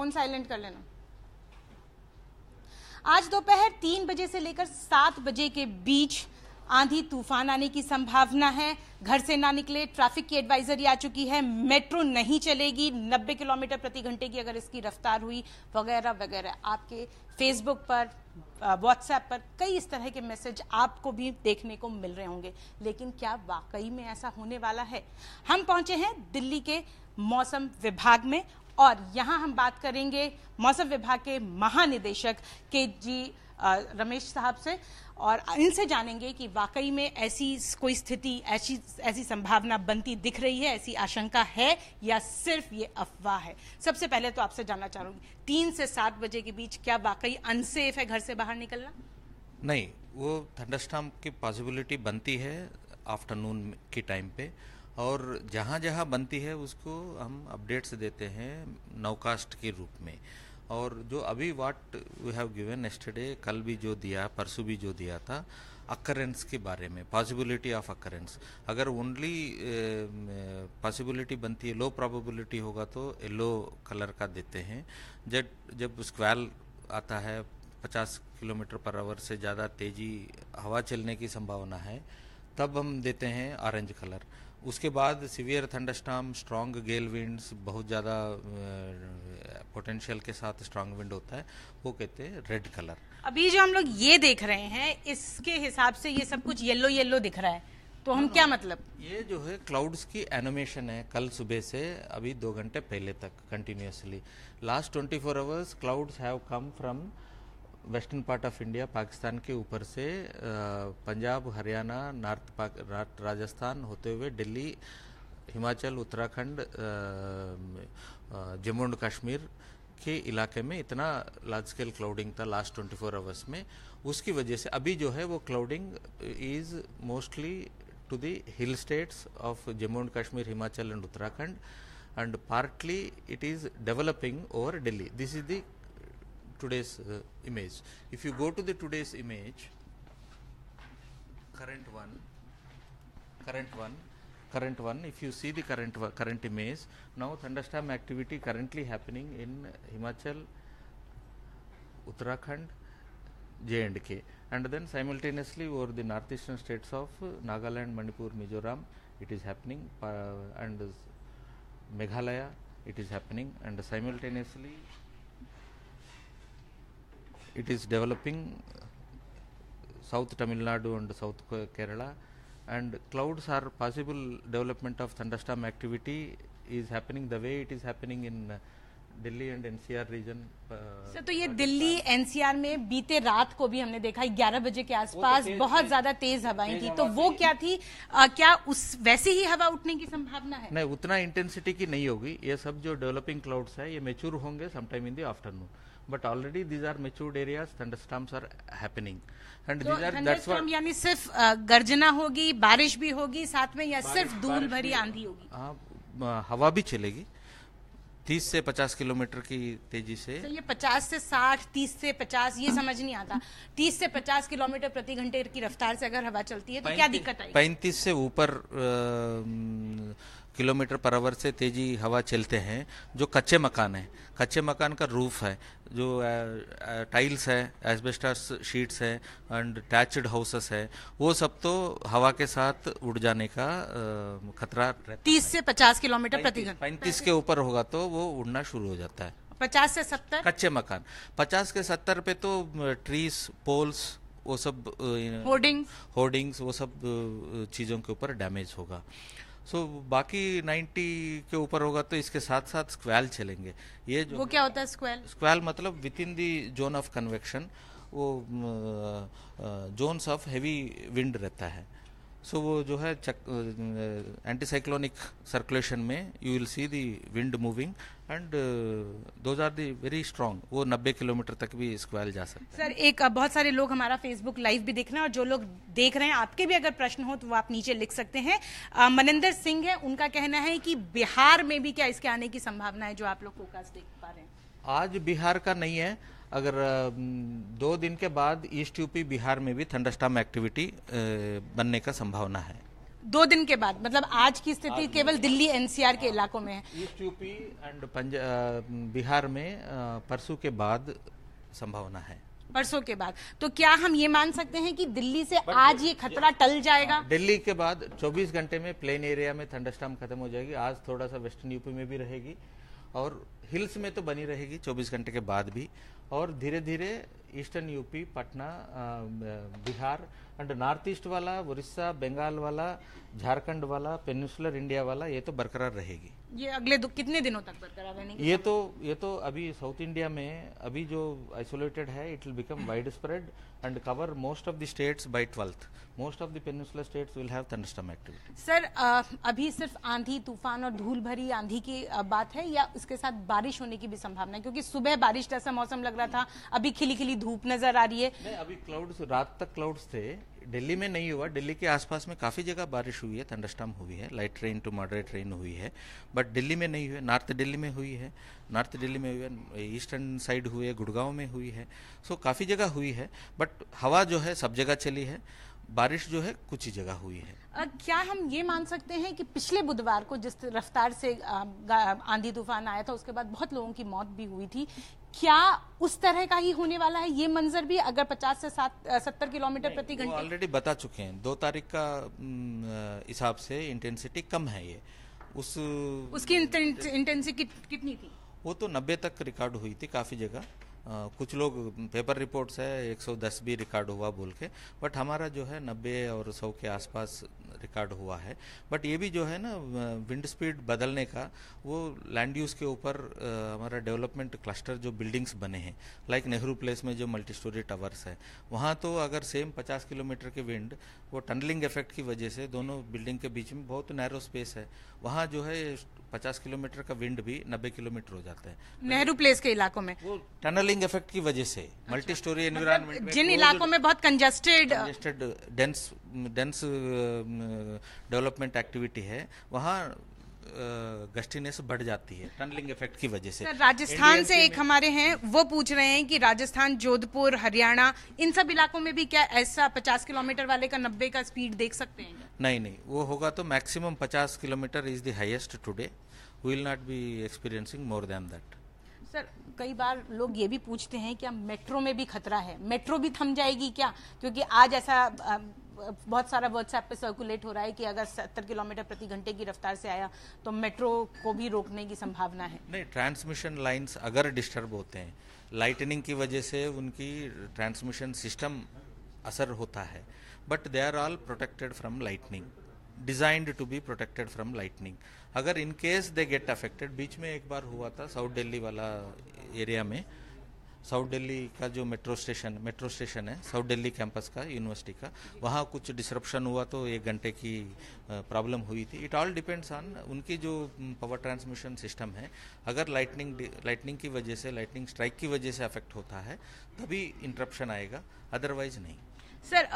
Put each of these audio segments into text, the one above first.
Phone silent कर लेना आज दोपहर तीन बजे से लेकर सात बजे के बीच आंधी तूफान आने की संभावना है घर से ना निकले ट्रैफिक की एडवाइजरी आ चुकी है मेट्रो नहीं चलेगी 90 किलोमीटर प्रति घंटे की अगर इसकी रफ्तार हुई वगैरह वगैरह आपके फेसबुक पर व्हाट्सएप पर कई इस तरह के मैसेज आपको भी देखने को मिल रहे होंगे लेकिन क्या वाकई में ऐसा होने वाला है हम पहुंचे हैं दिल्ली के मौसम विभाग में और यहाँ हम बात करेंगे मौसम विभाग के महानिदेशक के जी रमेश साहब से और इनसे जानेंगे कि वाकई में ऐसी कोई स्थिति ऐसी ऐसी संभावना बनती दिख रही है ऐसी आशंका है या सिर्फ ये अफवाह है सबसे पहले तो आपसे जानना चाहूंगी तीन से सात बजे के बीच क्या वाकई अनसेफ है घर से बाहर निकलना नहीं वो थंडस्टाम की पॉसिबिलिटी बनती है आफ्टरनून के टाइम पे और जहाँ जहाँ बनती है उसको हम अपडेट्स देते हैं नौकास्ट के रूप में और जो अभी what we have given yesterday कल भी जो दिया परसों भी जो दिया था अकरेंस के बारे में पॉसिबिलिटी ऑफ अकरेंस अगर ओनली पॉसिबिलिटी बनती है लो प्रोबेबिलिटी होगा तो येलो कलर का देते हैं जब जब स्क्वैल आता है 50 किलोमीटर पर आवर से ज़्यादा तेज़ी हवा चलने की संभावना है तब हम देते हैं ऑरेंज कलर उसके बाद severe thunderstorm strong gale winds बहुत ज़्यादा पोटेंशियल के साथ स्ट्रांग विंड होता है वो कहते हैं रेड कलर अभी जो हम लोग ये देख रहे हैं इसके हिसाब से ये सब कुछ येलो येलो दिख रहा है तो हम क्या मतलब ये जो है क्लाउड्स की एनिमेशन है कल सुबह से अभी दो घंटे पहले तक continuously last twenty four hours clouds have come from western part of India Pakistan के ऊपर से पंजाब हरियाणा नॉर्थ राजस्थान होते हुए दिल्ली हिमाचल उत्तराखंड जम्मू एंड कश्मीर के इलाके में इतना लार्ज स्केल क्लाउडिंग था लास्ट 24 आवर्स में उसकी वजह से अभी जो है वो clouding is mostly to the hill states of Jammu and Kashmir Himachal and Uttarakhand and partly it is developing over Delhi. This is the today's uh, image. If you go to the today's image, current one, current one, current one, if you see the current current image, now thunderstorm activity currently happening in Himachal, Uttarakhand, J&K and then simultaneously over the northeastern states of Nagaland, Manipur, Mizoram it is happening uh, and Meghalaya it is happening and simultaneously it is developing South Tamil Nadu and South Kerala and clouds are possible development of thunderstorm activity is happening the way it is happening in Delhi and NCR region sir तो ये Delhi NCR में बीते रात को भी हमने देखा 11 बजे के तो आसपास तो बहुत ज्यादा तेज हवाएं थी तो वो क्या थी आ, क्या उस वैसे ही हवा उठने की संभावना है नहीं उतना इंटेंसिटी की नहीं होगी ये सब जो डेवलपिंग क्लाउड्स है ये मेच्योर होंगे sometime in the afternoon but already these are matured areas thunderstorms are happening and these are that's what why यानी सिर्फ गर्जना होगी बारिश भी होगी साथ में या सिर्फ धूल भरी आंधी होगी हाँ हवा भी चलेगी 30 से 50 किलोमीटर की तेजी से so ये 50 से 60 30 से 50 ये समझ नहीं आता 30 से 50 किलोमीटर प्रति घंटे की रफ्तार से अगर हवा चलती है तो क्या दिक्कत आएगी 35 से ऊपर किलोमीटर पर आवर से तेज़ी हवा चलते हैं जो कच्चे मकान हैं कच्चे मकान का रूफ है जो टाइल्स है एस्बेस्टस शीट्स है एंड टैचड हाउसेस है वो सब तो हवा के साथ उड़ जाने का खतरा तीस से पचास किलोमीटर प्रति घंटा पैंतीस के ऊपर होगा तो वो उड़ना शुरू हो जाता है पचास से सत्तर कच्चे मकान पचास के सत्तर पे तो ट्रीज पोल्स वो सब होर्डिंग्स होर्डिंग्स वो सब चीज़ों के ऊपर डैमेज होगा सो so, बाकी 90 के ऊपर होगा तो इसके साथ साथ स्क्वेल चलेंगे ये जो वो क्या होता है स्क्वेल स्क्वैल मतलब within the zone of convection वो जोन्स ऑफ हेवी विंड रहता है सो so, वो जो है एंटीसाइक्लोनिक सर्कुलेशन में you will see the wind moving and those are the very strong वो 90 किलोमीटर तक भी स्क्वायर जा सकते सर एक बहुत सारे लोग हमारा फेसबुक लाइव भी देख रहे हैं और जो लोग देख रहे हैं आपके भी अगर प्रश्न हो तो वो आप नीचे लिख सकते हैं मनिंदर सिंह है उनका कहना है कि बिहार में भी क्या इसके आने की संभावना है जो आप लोग फोकस देख पा रहे हैं आज बिहार का नहीं है अगर दो दिन के बाद ईस्ट यूपी बिहार में भी थंडरस्टाम एक्टिविटी बनने का संभावना है दो दिन के बाद मतलब आज की स्थिति केवल दिल्ली एनसीआर के इलाकों में है ईस्ट यूपी एंड बिहार में परसों के बाद संभावना है परसों के बाद तो क्या हम ये मान सकते हैं कि दिल्ली से आज ये खतरा टल जाएगा हाँ, दिल्ली के बाद 24 घंटे में प्लेन एरिया में थंडरस्टाम खत्म हो जाएगी आज थोड़ा सा वेस्टर्न यूपी में भी रहेगी और हिल्स में तो बनी रहेगी 24 घंटे के बाद भी और धीरे धीरे eastern UP Patna Bihar and north east वाला उड़ीसा बंगाल वाला झारखंड वाला पेनिसुलर इंडिया वाला ये तो बरकरार रहेगी ये अगले दो कितने दिनों तक बरकरार रहेगी ये तो ये तो अभी साउथ इंडिया में अभी जो आइसोलेटेड है it will become widespread and cover most of the states by 12th. Most of the peninsula states will have thunderstorm activity. Sir, uh, अभी सिर्फ आंधी तूफान और धूल भरी आंधी की बात है या उसके साथ बारिश होने की भी संभावना है क्योंकि सुबह बारिश जैसा मौसम लग रहा था अभी खिली खिली धूप नजर आ रही है नहीं, अभी क्लाउड्स रात तक क्लाउड्स थे दिल्ली में नहीं हुआ दिल्ली के आसपास में काफ़ी जगह बारिश हुई है थंडरस्टम हुई है light rain to moderate rain हुई है बट दिल्ली में नहीं हुई नॉर्थ दिल्ली में हुई है नॉर्थ दिल्ली में हुई है ईस्टर्न साइड हुई है गुड़गांव में हुई है सो काफ़ी जगह हुई है बट हवा जो है सब जगह चली है बारिश जो है कुछ ही जगह हुई है आ, क्या हम ये मान सकते हैं कि पिछले बुधवार को जिस रफ्तार से आंधी तूफान आया था उसके बाद बहुत लोगों की मौत भी हुई थी क्या उस तरह का ही होने वाला है ये मंजर भी अगर 50 से सात सत्तर किलोमीटर प्रति घंटे ऑलरेडी बता चुके हैं दो तारीख का हिसाब से इंटेंसिटी कम है ये उस उसकी इंटेंसिटी कित, कितनी थी वो तो 90 तक रिकॉर्ड हुई थी काफ़ी जगह कुछ लोग पेपर रिपोर्ट्स है 110 भी रिकॉर्ड हुआ बोल के बट हमारा जो है 90 और 100 के आसपास रिकॉर्ड हुआ है बट ये भी जो है ना विंड स्पीड बदलने का वो लैंड यूज़ के ऊपर हमारा डेवलपमेंट क्लस्टर जो बिल्डिंग्स बने हैं लाइक नेहरू प्लेस में जो मल्टी स्टोरी टावर्स है वहाँ तो अगर सेम 50 किलोमीटर के विंड वो टनलिंग इफेक्ट की वजह से दोनों बिल्डिंग के बीच में बहुत नैरो स्पेस है वहाँ जो है 50 किलोमीटर का विंड भी 90 किलोमीटर हो जाता है नेहरू प्लेस के इलाकों में वो टनलिंग इफेक्ट की वजह से मल्टी स्टोरी एनवायरमेंट जिन इलाकों में बहुत congested dense dense development activity है वहाँ गस्टीनेस बढ़ जाती है टनलिंग इफेक्ट की वजह से राजस्थान से एक हमारे हैं वो पूछ रहे हैं कि राजस्थान जोधपुर हरियाणा इन सब इलाकों में भी क्या ऐसा 50 किलोमीटर वाले का 90 का स्पीड देख सकते हैं नहीं नहीं वो होगा तो maximum 50 kilometre is the highest today will not be experiencing more than that sir कई बार लोग ये भी पूछते हैं क्या मेट्रो में भी खतरा है मेट्रो भी थम जाएगी क्या क्योंकि आज ऐसा बहुत सारा व्हाट्सएप पे सर्कुलेट हो रहा है कि अगर 70 किलोमीटर प्रति घंटे की रफ्तार से आया तो मेट्रो को भी रोकने की संभावना है नहीं ट्रांसमिशन लाइंस अगर डिस्टर्ब होते हैं लाइटनिंग की वजह से उनकी ट्रांसमिशन सिस्टम असर होता है but they are all protected from lightning designed to be protected from lightning अगर in case they get affected बीच में एक बार हुआ था साउथ दिल्ली वाला एरिया में साउथ दिल्ली का जो मेट्रो स्टेशन मेट्रो स्टेशन है साउथ दिल्ली कैंपस का यूनिवर्सिटी का वहाँ कुछ डिसरप्शन हुआ तो एक घंटे की प्रॉब्लम हुई थी इट ऑल डिपेंड्स ऑन उनकी जो पावर ट्रांसमिशन सिस्टम है अगर लाइटनिंग लाइटनिंग की वजह से लाइटनिंग स्ट्राइक की वजह से अफेक्ट होता है तभी इंटरप्शन आएगा अदरवाइज नहीं सर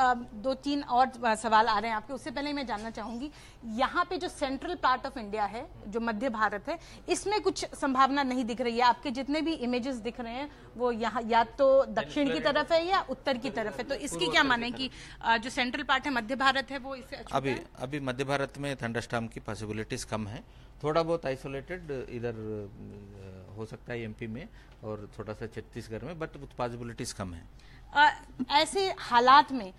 दो तीन और सवाल आ रहे हैं आपके उससे पहले मैं जानना चाहूंगी यहाँ पे जो सेंट्रल पार्ट ऑफ इंडिया है जो मध्य भारत है इसमें कुछ संभावना नहीं दिख रही है आपके जितने भी इमेजेस दिख रहे हैं वो यहाँ या तो दक्षिण की तरफ है या उत्तर की तरफ है तो इसकी क्या माने की जो सेंट्रल पार्ट है मध्य भारत है वो इससे अभी अभी मध्य भारत में थंडरस्टाम की पॉसिबिलिटीज कम है थोड़ा बहुत आइसोलेटेड इधर हो सकता है एमपी में और थोड़ा सा छत्तीसगढ़ में बट पॉसिबिलिटीज कम है आ, ऐसे हालात में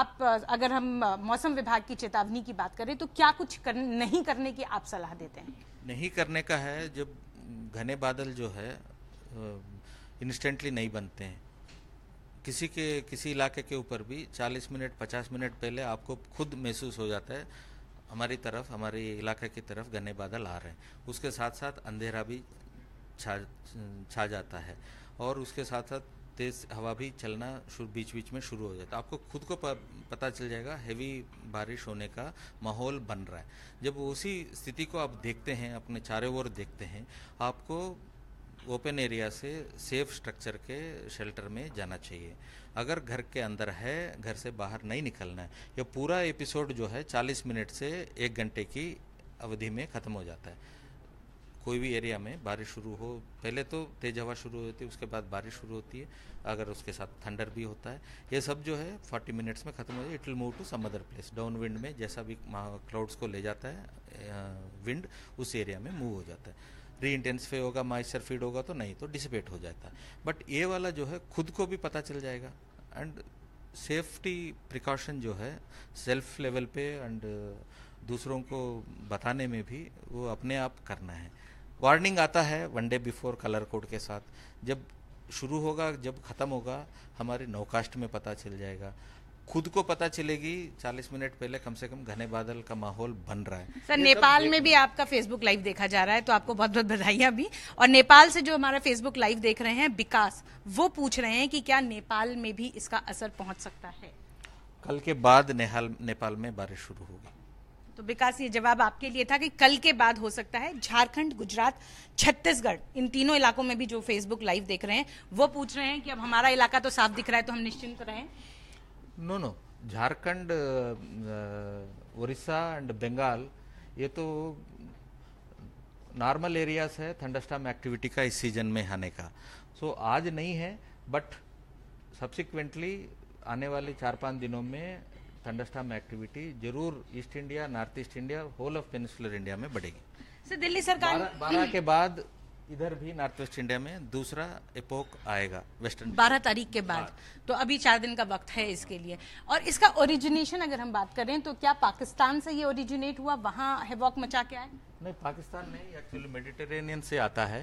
आप अगर हम मौसम विभाग की चेतावनी की बात करें तो क्या कुछ कर, नहीं करने की आप सलाह देते हैं नहीं करने का है जब घने बादल जो है इंस्टेंटली नहीं बनते हैं किसी के किसी इलाके के ऊपर भी 40 मिनट 50 मिनट पहले आपको खुद महसूस हो जाता है हमारी तरफ हमारे इलाके की तरफ घने बादल आ रहे हैं उसके साथ साथ अंधेरा भी छा छा जाता है और उसके साथ साथ तेज़ हवा भी चलना शुरू बीच बीच में शुरू हो जाता है आपको खुद को पता चल जाएगा हैवी बारिश होने का माहौल बन रहा है जब उसी स्थिति को आप देखते हैं अपने चारों ओर देखते हैं आपको ओपन एरिया से सेफ स्ट्रक्चर के शेल्टर में जाना चाहिए अगर घर के अंदर है घर से बाहर नहीं निकलना है यह पूरा एपिसोड जो है 40 मिनट से एक घंटे की अवधि में ख़त्म हो जाता है कोई भी एरिया में बारिश शुरू हो पहले तो तेज़ हवा शुरू होती है उसके बाद बारिश शुरू होती है अगर उसके साथ थंडर भी होता है ये सब जो है 40 मिनट्स में ख़त्म हो जाए it will move to some other place down wind में जैसा भी क्लाउड्स को ले जाता है विंड उस एरिया में मूव हो जाता है री इंटेंसिफाई होगा मॉइस्चर फीड होगा तो नहीं तो डिसिपेट हो जाता बट ये वाला जो है खुद को भी पता चल जाएगा एंड सेफ्टी प्रिकॉशन जो है सेल्फ लेवल पे एंड uh, दूसरों को बताने में भी वो अपने आप करना है वार्निंग आता है one day before colour code के साथ जब शुरू होगा जब ख़त्म होगा हमारे नौकास्ट में पता चल जाएगा खुद को पता चलेगी 40 मिनट पहले कम से कम घने बादल का माहौल बन रहा है सर तो नेपाल में भी आपका फेसबुक लाइव देखा जा रहा है तो आपको बहुत बहुत बधाई अभी और नेपाल से जो हमारा फेसबुक लाइव देख रहे हैं विकास वो पूछ रहे हैं कि क्या नेपाल में भी इसका असर पहुंच सकता है कल के बाद नेहाल नेपाल में बारिश शुरू होगी तो विकास ये जवाब आपके लिए था कि कल के बाद हो सकता है झारखंड गुजरात छत्तीसगढ़ इन तीनों इलाकों में भी जो फेसबुक लाइव देख रहे हैं वो पूछ रहे हैं कि अब हमारा इलाका तो साफ दिख रहा है तो हम निश्चिंत रहे no no Jharkhand Orissa and Bengal ये तो नॉर्मल एरियाज है थंडस्टाम एक्टिविटी का इस सीजन में आने का सो so, आज नहीं है बट सब्सिक्वेंटली आने वाले चार पांच दिनों में थंडस्टाम एक्टिविटी जरूर east India north east India whole of peninsular India में बढ़ेगी सर दिल्ली सरकार बारह के बाद इधर भी नॉर्थ वेस्ट इंडिया में दूसरा एपोक आएगा वेस्टर्न बारह तारीख के बाद तो अभी चार दिन का वक्त है इसके लिए और इसका ओरिजिनेशन अगर हम बात करें तो क्या पाकिस्तान से ये ओरिजिनेट हुआ वहाँ हेवॉक मचा के आए नहीं पाकिस्तान में एक्चुअली मेडिटेरेनियन से आता है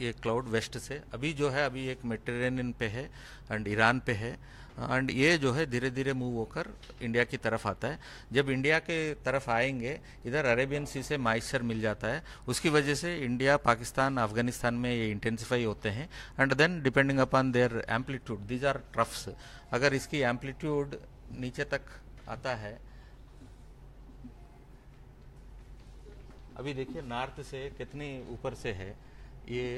ये क्लाउड वेस्ट से अभी जो है अभी एक मेडिटेरेनियन पे है एंड ईरान पे है एंड ये जो है धीरे धीरे मूव होकर इंडिया की तरफ आता है जब इंडिया के तरफ आएंगे इधर अरेबियन सी से माइसर मिल जाता है उसकी वजह से इंडिया पाकिस्तान अफगानिस्तान में ये इंटेंसिफाई होते हैं and then depending upon their amplitude these are troughs अगर इसकी एम्पलीट्यूड नीचे तक आता है अभी देखिए नॉर्थ से कितनी ऊपर से है ये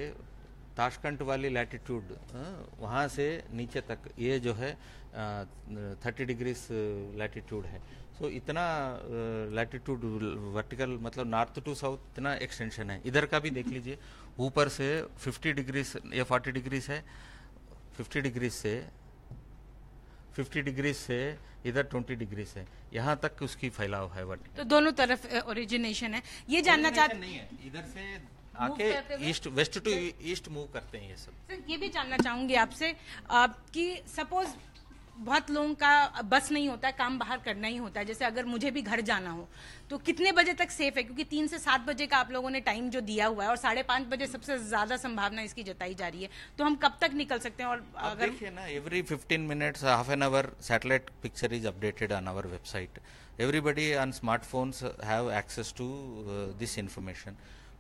ताशकंट वाली लैटिट्यूड हाँ, वहाँ से नीचे तक ये जो है थर्टी डिग्रीज लैटिट्यूड है सो इतना लैटिट्यूड वर्टिकल मतलब नॉर्थ टू साउथ इतना एक्सटेंशन है इधर का भी देख लीजिए ऊपर से फिफ्टी डिग्रीस या फोर्टी डिग्रीज है फिफ्टी डिग्रीज से फिफ्टी डिग्रीज से इधर ट्वेंटी डिग्री है यहाँ तक उसकी फैलाव है वर्टिकल तो दोनों तरफ ओरिजिनेशन है ये जानना चाहते नहीं है इधर से आके east west to east move करते हैं ये सब सर ये भी जानना चाहूंगी आपसे आप कि सपोज बहुत लोगों का बस नहीं होता है काम बाहर करना ही होता है जैसे अगर मुझे भी घर जाना हो तो कितने बजे तक सेफ है क्योंकि तीन से सात बजे का आप लोगों ने टाइम जो दिया हुआ है और साढ़े पांच बजे सबसे ज्यादा संभावना इसकी जताई जा रही है तो हम कब तक निकल सकते हैं और अगर देखिए ना every fifteen minute half an hour satellite picture is updated on our website everybody on smartphones have access to this information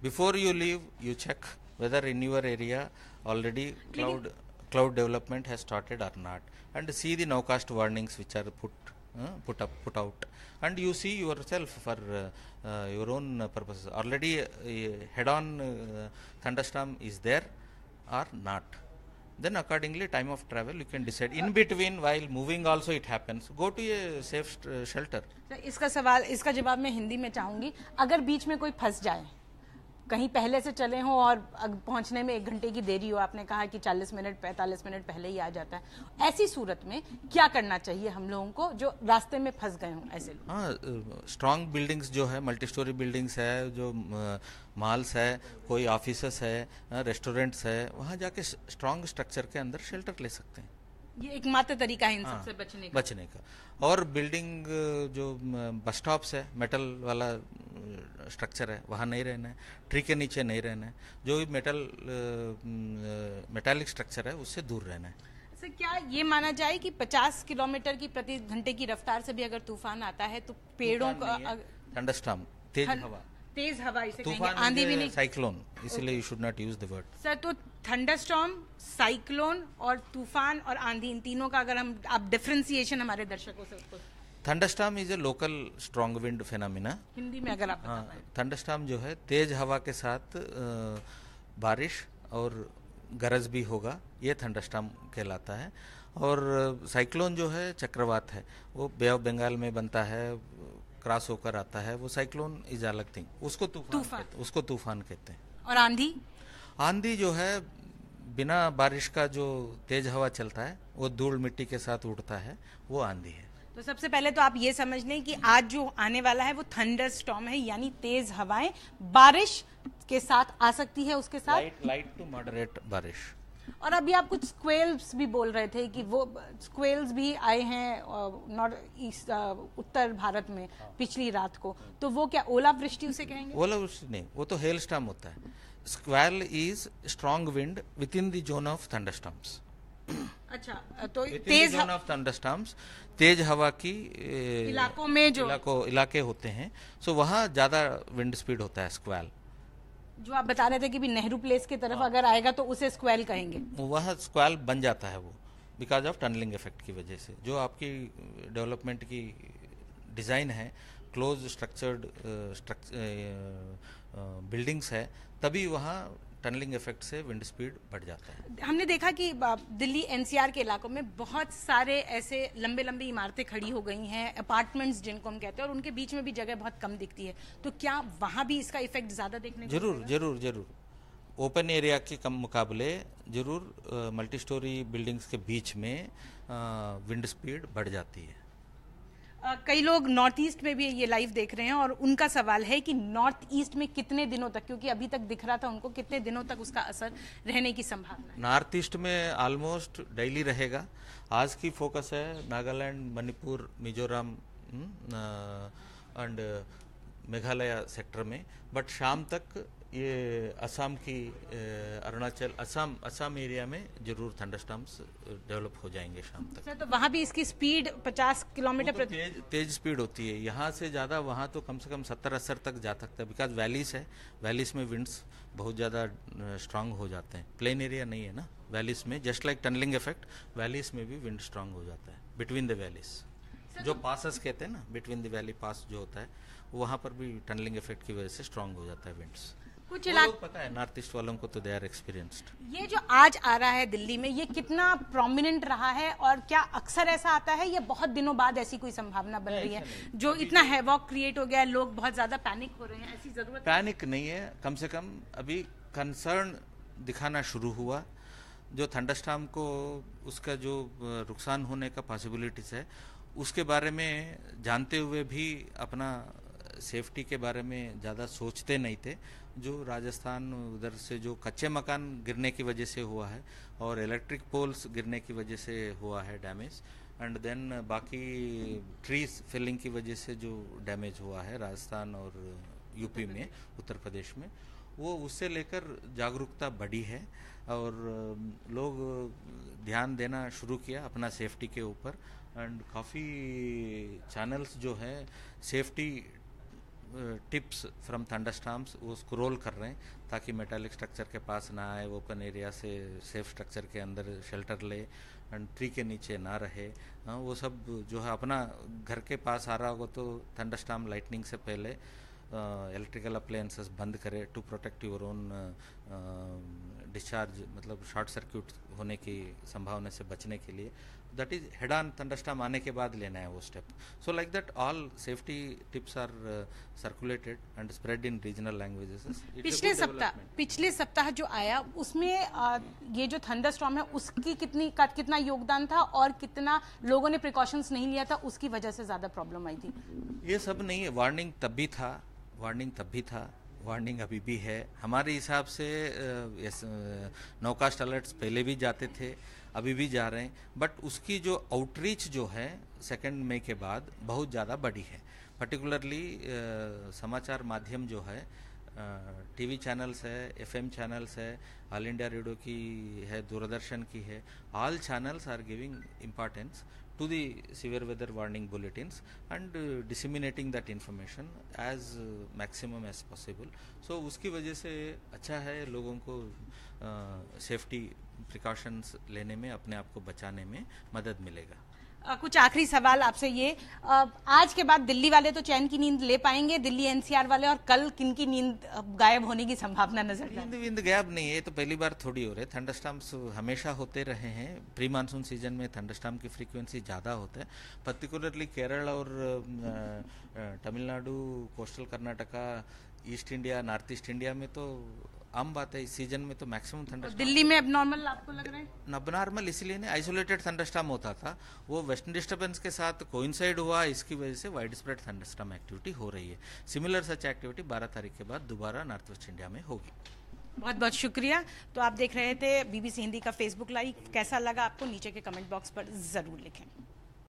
before you leave you check whether in your area already cloud cloud development has started or not and see the nowcast warnings which are put uh, put up put out and you see yourself for uh, uh, your own purposes already uh, head on uh, thunderstorm is there or not then accordingly time of travel you can decide in between while moving also it happens go to a safe shelter iska sawal iska jawab main hindi mein chahungi agar beech mein koi फंस jaye कहीं पहले से चले हों और पहुंचने में एक घंटे की देरी हो आपने कहा कि 40 मिनट 45 मिनट पहले ही आ जाता है ऐसी सूरत में क्या करना चाहिए हम लोगों को जो रास्ते में फंस गए हों ऐसे लोग हाँ स्ट्रांग बिल्डिंग्स जो है मल्टी स्टोरी बिल्डिंग्स है जो मॉल्स है कोई ऑफिस है रेस्टोरेंट्स है वहाँ जाके स्ट्रांग स्ट्रक्चर के अंदर शेल्टर ले सकते हैं ये एकमात्र तरीका है इन हाँ, सबसे बचने का बचने का और बिल्डिंग जो बस स्टॉप्स है मेटल वाला स्ट्रक्चर है वहाँ नहीं रहना है ट्री के नीचे नहीं रहना है जो भी मेटल मेटालिक स्ट्रक्चर है उससे दूर रहना है सर क्या ये माना जाए कि 50 किलोमीटर की प्रति घंटे की रफ्तार से भी अगर तूफान आता है तो पेड़ों का अग... तेज हवा तेज हवा इसे कहेंगे आंधी भी नहीं साइक्लोन इसलिए you should not use the word sir तो थंडरस्टॉर्म साइक्लोन और तूफान और आंधी इन तीनों का अगर हम आप डिफरेंशिएशन हमारे दर्शकों से उसको thunderstorm is a local strong wind phenomena Hindi में अगर आप हाँ थंडरस्टॉर्म जो है तेज हवा के साथ बारिश और गरज भी होगा ये थंडरस्टॉर्म कहलाता है और साइक्लोन जो है चक्रवात है वो बे ऑफ बंगाल में बनता है क्रॉस होकर आता है वो साइक्लोन इज अलग थिंग उसको तूफान उसको तूफान कहते हैं और आंधी आंधी जो है बिना बारिश का जो तेज हवा चलता है वो धूल मिट्टी के साथ उठता है वो आंधी है तो सबसे पहले तो आप ये समझ लें कि आज जो आने वाला है वो थंडर स्टॉम है यानी तेज हवाएं बारिश के साथ आ सकती है उसके साथ लाइट टू मॉडरेट बारिश और अभी आप कुछ स्क्वेल्स भी बोल रहे थे कि वो स्क्वेल्स भी आए हैं नॉर्थ ईस्ट उत्तर भारत में पिछली रात को तो वो क्या ओला वृष्टि उसे कहेंगे ओला वृष्टि नहीं वो तो हेल स्टॉम होता है squall is strong wind within the zone of thunderstorms अच्छा तो तेज तेज हवा की इलाकों में जो इलाकों इलाके होते हैं सो वहाँ ज्यादा विंड स्पीड होता है स्क्वेल जो आप बता रहे थे कि भी नेहरू प्लेस की तरफ हाँ। अगर आएगा तो उसे स्क्वेल कहेंगे वह स्क्वेल बन जाता है वो बिकॉज ऑफ टनलिंग इफेक्ट की वजह से जो आपकी डेवलपमेंट की डिज़ाइन है क्लोज स्ट्रक्चर्ड बिल्डिंग्स है तभी वहाँ टनलिंग इफेक्ट से विंड स्पीड बढ़ जाता है हमने देखा कि दिल्ली एनसीआर के इलाकों में बहुत सारे ऐसे लंबे लंबे इमारतें खड़ी हो गई हैं अपार्टमेंट्स जिनको हम कहते हैं और उनके बीच में भी जगह बहुत कम दिखती है तो क्या वहाँ भी इसका इफेक्ट ज़्यादा देखने जरूर जरूर जरूर ओपन एरिया के कम मुकाबले जरूर मल्टी स्टोरी बिल्डिंग्स के बीच में विंड स्पीड बढ़ जाती है कई लोग नॉर्थ ईस्ट में भी ये लाइव देख रहे हैं और उनका सवाल है कि नॉर्थ ईस्ट में कितने दिनों तक क्योंकि अभी तक दिख रहा था उनको कितने दिनों तक उसका असर रहने की संभावना नॉर्थ ईस्ट में ऑलमोस्ट डेली रहेगा आज की फोकस है Nagaland Manipur Mizoram and hmm, Meghalaya sector में बट शाम तक ये असम की अरुणाचल असम असम एरिया में जरूर थंडरस्टॉम्स डेवलप हो जाएंगे शाम तक तो वहाँ भी इसकी स्पीड 50 किलोमीटर तो तेज तेज स्पीड होती है यहाँ से ज़्यादा वहाँ तो कम से कम 70 असर तक जा सकता है बिकॉज वैलीस है वैलीस में विंड्स बहुत ज़्यादा स्ट्रांग हो जाते हैं प्लेन एरिया नहीं है ना वैलीस में just like tunneling effect valleys में भी विंड स्ट्रांग हो जाता है बिटवीन द वैलीस जो पासस कहते हैं ना बिटवीन द वैली पास जो होता है वहाँ पर भी टनलिंग इफेक्ट की वजह से स्ट्रांग हो जाता है विंड्स कुछ पता है नॉर्थ ईस्ट वालों को तो दे आर एक्सपीरियंस्ड ये जो आज आ रहा है दिल्ली में ये कितना प्रोमिनेंट रहा है और क्या अक्सर ऐसा आता है ये बहुत दिनों बाद ऐसी कोई संभावना बन रही है जो इतना हैवॉक तो- क्रिएट हो गया है लोग बहुत ज्यादा पैनिक हो रहे हैं ऐसी जरूरत पैनिक नहीं है कम से कम अभी कंसर्न दिखाना शुरू हुआ जो थंडस्टाम को उसका जो नुकसान होने का पॉसिबिलिटीज है उसके बारे में जानते हुए भी अपना सेफ्टी के बारे में ज़्यादा सोचते नहीं थे जो राजस्थान उधर से जो कच्चे मकान गिरने की वजह से हुआ है और इलेक्ट्रिक पोल्स गिरने की वजह से हुआ है डैमेज एंड देन बाकी ट्रीज फिलिंग की वजह से जो डैमेज हुआ है राजस्थान और यूपी में उत्तर प्रदेश में वो उससे लेकर जागरूकता बढ़ी है और लोग ध्यान देना शुरू किया अपना सेफ्टी के ऊपर एंड काफ़ी चैनल्स जो है सेफ्टी टिप्स फ्रॉम थंडरस्टॉम्स वो स्क्रोल कर रहे हैं ताकि मेटालिक स्ट्रक्चर के पास ना आए ओपन एरिया से सेफ स्ट्रक्चर के अंदर शेल्टर ले एंड ट्री के नीचे ना रहे हाँ, वो सब जो है अपना घर के पास आ रहा होगा तो थंडरस्टॉम लाइटनिंग से पहले इलेक्ट्रिकल अप्लायंसेस बंद करें to protect your own discharge मतलब शॉर्ट सर्किट होने की संभावना से बचने के लिए that is head on thunderstorm आने के बाद लेना है वो step so like that all safety tips are circulated and spread in regional languages पिछले सप्ताह पिछले सप्ताह जो आया उसमें आ, ये जो थंडरस्टॉर्म है उसकी कितनी का, कितना योगदान था और कितना लोगों ने प्रिकॉशंस नहीं लिया था उसकी वजह से ज्यादा प्रॉब्लम आई थी ये सब नहीं है वार्निंग तब भी था वार्निंग तब भी था वार्निंग अभी भी है हमारे हिसाब से नौकास्ट अलर्ट्स पहले भी जाते थे अभी भी जा रहे हैं बट उसकी जो आउटरीच जो है सेकेंड मई के बाद बहुत ज़्यादा बढ़ी है पर्टिकुलरली समाचार माध्यम जो है टीवी चैनल्स है एफएम चैनल्स है ऑल इंडिया रेडियो की है दूरदर्शन की है all channels are giving importance to the severe weather warning bulletins and uh, disseminating that information as uh, maximum as possible so उसकी वजह से अच्छा है लोगों को सेफ्टी प्रिकॉशंस लेने में अपने आप को बचाने में मदद मिलेगा कुछ आखिरी सवाल आपसे ये आज के बाद दिल्ली वाले तो चैन की नींद ले पाएंगे दिल्ली एनसीआर वाले और कल किन की नींद गायब होने की संभावना नजर नींद नींद गायब नहीं है तो पहली बार थोड़ी हो रहे थंडरस्टाम्स हमेशा होते रहे हैं प्री मानसून सीजन में थंडरस्टाम की फ्रीक्वेंसी ज़्यादा होता है पर्टिकुलरली केरल और Tamil Nadu coastal Karnataka East India north east India में तो आम बात है इस सीजन में तो मैक्सिमम थंडर दिल्ली में अब नॉर्मल आपको लग रहा है नॉर्मल इसलिए नहीं आइसोलेटेड थंडरस्टॉम होता था वो वेस्टर्न डिस्टर्बेंस के साथ कोइंसाइड हुआ इसकी वजह से वाइड स्प्रेड थंडरस्टॉम एक्टिविटी हो रही है सिमिलर सच एक्टिविटी बारह तारीख के बाद दोबारा नॉर्थ वेस्ट इंडिया में होगी बहुत बहुत शुक्रिया तो आप देख रहे थे बीबीसी हिंदी का फेसबुक लाइव कैसा लगा आपको नीचे के कमेंट बॉक्स पर ज़रूर लिखें